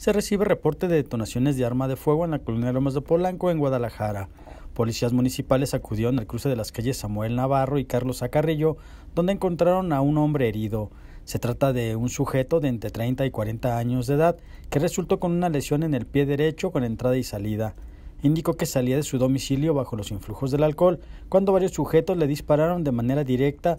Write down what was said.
se recibe reporte de detonaciones de arma de fuego en la colonia Lomas de Polanco, en Guadalajara. Policías municipales acudieron al cruce de las calles Samuel Navarro y Carlos Acarrillo, donde encontraron a un hombre herido. Se trata de un sujeto de entre 30 y 40 años de edad que resultó con una lesión en el pie derecho con entrada y salida. Indicó que salía de su domicilio bajo los influjos del alcohol, cuando varios sujetos le dispararon de manera directa.